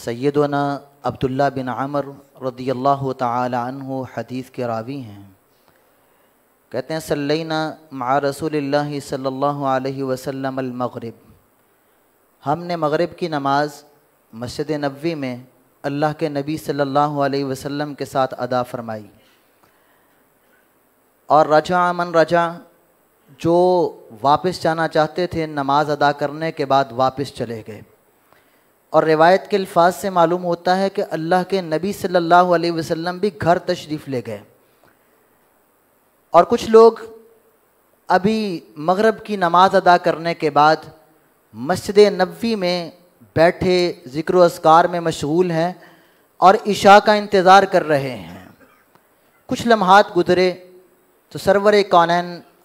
सैदना अब्दुल्ला बिन आमर रदी अल्लाह तु के रावी हैं कहते हैं सल्लना मा रसूल सल्लल्लाहु अलैहि हमने मगरब की नमाज़ मस्जिद नबी में अल्लाह के नबी सल्लल्लाहु अलैहि के साथ अदा फरमाई और रजा अमन रजा जो वापस जाना चाहते थे नमाज़ अदा करने के बाद वापस चले गए और रिवायत के अल्फाज से मालूम होता है कि अल्लाह के नबी सल्लल्लाहु अलैहि वसल्लम भी घर तशरीफ़ ले गए और कुछ लोग अभी मगरब की नमाज़ अदा करने के बाद मस्जिद नबी में बैठे ज़िक्र असकार में मशगूल हैं और इशा का इंतज़ार कर रहे हैं कुछ लम्हात गुजरे तो सरवर कौन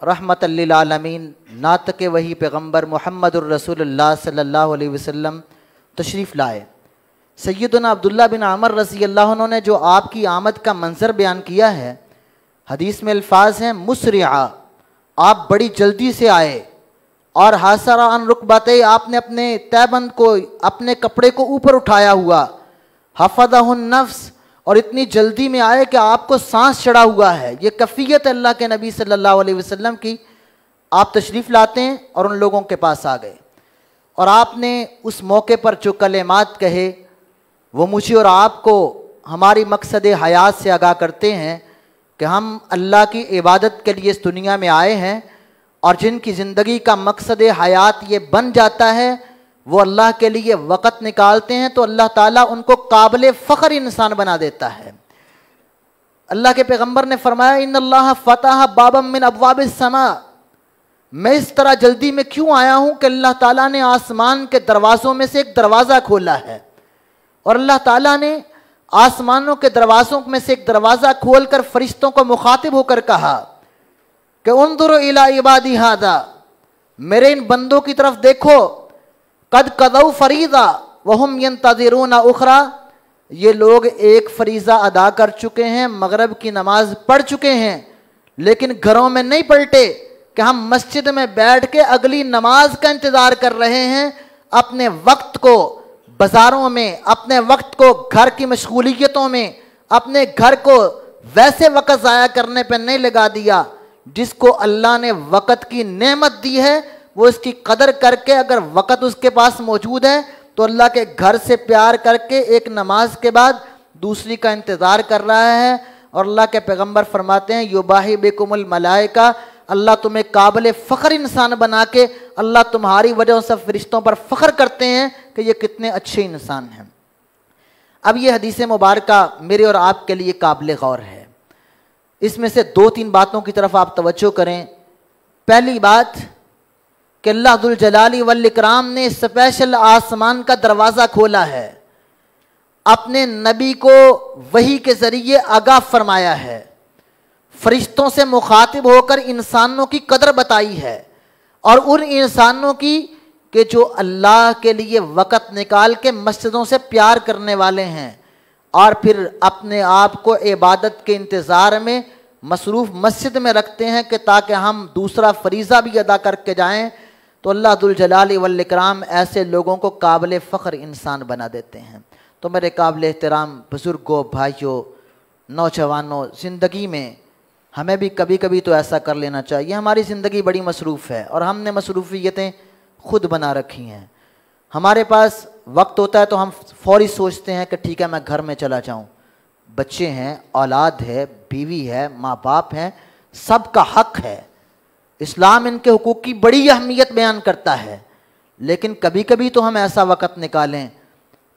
रहमत आलमीन नात के वही पैगम्बर मोहम्मद रसूल सल्ला वसम तशरीफ़ लाए सैदना अब्दुल्ला बिन आमर रसी अल्लाह उन्होंने जो आपकी आमद का मंजर बयान किया है हदीस में अल्फाज हैं मुसरिया आप बड़ी जल्दी से आए और हासरान रुकबात आपने अपने तयबंद को अपने कपड़े को ऊपर उठाया हुआ हफदा नफ्स और इतनी जल्दी में आए कि आपको सांस चढ़ा हुआ है ये कफ़ीत अल्लाह के नबी सल्लल्लाहु अलैहि वसल्लम की आप तशरीफ़ लाते हैं और उन लोगों के पास आ गए और आपने उस मौके पर जो कलेमात कहे वो मुझे और आपको हमारी मकसद हयात से आगाह करते हैं कि हम अल्लाह की इबादत के लिए इस दुनिया में आए हैं और जिनकी ज़िंदगी का मकसद हयात ये बन जाता है वो अल्लाह के लिए वक़्त निकालते हैं तो अल्लाह ताला उनको काबिल फ़ख्र इंसान बना देता है अल्लाह के पैगंबर ने फरमाया इन अल्लाह फ़तह बाबम मिन अबवाब समा मैं इस तरह जल्दी में क्यों आया हूं कि अल्लाह ताला ने आसमान के दरवाज़ों में से एक दरवाज़ा खोला है और अल्लाह ताला ने आसमानों के दरवाज़ों में से एक दरवाज़ा खोल कर फरिश्तों को मुखातिब होकर कहा कि उन इला इबादी हादा मेरे इन बंदों की तरफ देखो कद कदऊ फरीदा वहम यन तजरून उखरा ये लोग एक फरीज़ा अदा कर चुके हैं मगरब की नमाज पढ़ चुके हैं लेकिन घरों में नहीं पलटे कि हम मस्जिद में बैठ के अगली नमाज का इंतज़ार कर रहे हैं अपने वक्त को बाज़ारों में अपने वक्त को घर की मशगूलियतों में अपने घर को वैसे वक़्त ज़ाया करने पर नहीं लगा दिया जिसको अल्लाह ने वक़्त की नेमत दी है वो इसकी कदर करके अगर वक़्त उसके पास मौजूद है तो अल्लाह के घर से प्यार करके एक नमाज के बाद दूसरी का इंतज़ार कर रहा है और अल्लाह के पैगम्बर फरमाते हैं युबाही बेकुमल का अल्लाह तुम्हें काबिल फ़ख्र इंसान बना के अल्लाह तुम्हारी वजह से फरिश्तों पर फ़ख्र करते हैं कि ये कितने अच्छे इंसान हैं अब ये हदीस मुबारक मेरे और आपके लिए काबिल गौर है इसमें से दो तीन बातों की तरफ आप तवज्जो करें पहली बात कि अल्लाह वल वल्लकराम ने स्पेशल आसमान का दरवाज़ा खोला है अपने नबी को वही के ज़रिए आगाह फरमाया है फरिश्तों से मुखातिब होकर इंसानों की कदर बताई है और उन इंसानों की के जो अल्लाह के लिए वक़्त निकाल के मस्जिदों से प्यार करने वाले हैं और फिर अपने आप को इबादत के इंतज़ार में मसरूफ़ मस्जिद में रखते हैं कि ताकि हम दूसरा फरीज़ा भी अदा करके जाएं तो अल्लाह दुलजलाल वक्राम ऐसे लोगों को काबिल फ़ख्र इंसान बना देते हैं तो मेरे काबिल एहतराम बुज़ुर्गों भाइयों नौजवानों ज़िंदगी में हमें भी कभी कभी तो ऐसा कर लेना चाहिए हमारी ज़िंदगी बड़ी मसरूफ़ है और हमने मसरूफीतें खुद बना रखी हैं हमारे पास वक्त होता है तो हम फौरी सोचते हैं कि ठीक है मैं घर में चला जाऊँ बच्चे हैं औलाद है बीवी है माँ बाप हैं सब का हक है इस्लाम इनके हकूक़ की बड़ी अहमियत बयान करता है लेकिन कभी कभी तो हम ऐसा वक्त निकालें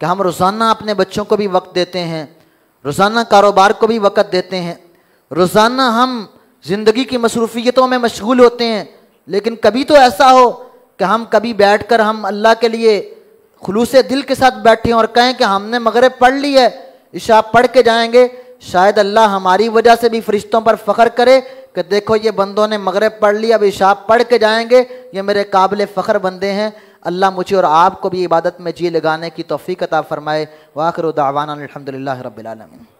कि हम रोज़ाना अपने बच्चों को भी वक्त देते हैं रोज़ाना कारोबार को भी वक्त देते हैं रोज़ाना हम ज़िंदगी की मसरूफियतों में मशगूल होते हैं लेकिन कभी तो ऐसा हो कि हम कभी बैठ कर हम अल्लाह के लिए खलूस दिल के साथ बैठे और कहें कि हमने मगरब पढ़ ली है इशा पढ़ के जाएंगे शायद अल्लाह हमारी वजह से भी फरिश्तों पर फ़ख्र करे कि देखो ये बंदों ने मगरब पढ़ लिया अब इशा पढ़ के जाएंगे ये मेरे काबिल फ़ख्र बंदे हैं अल्लाह मुझे और आपको भी इबादत में जी लगाने की तोफ़ी कता फ़रमाए वाखिर दावाना अलहमदिल्ला रबालमीन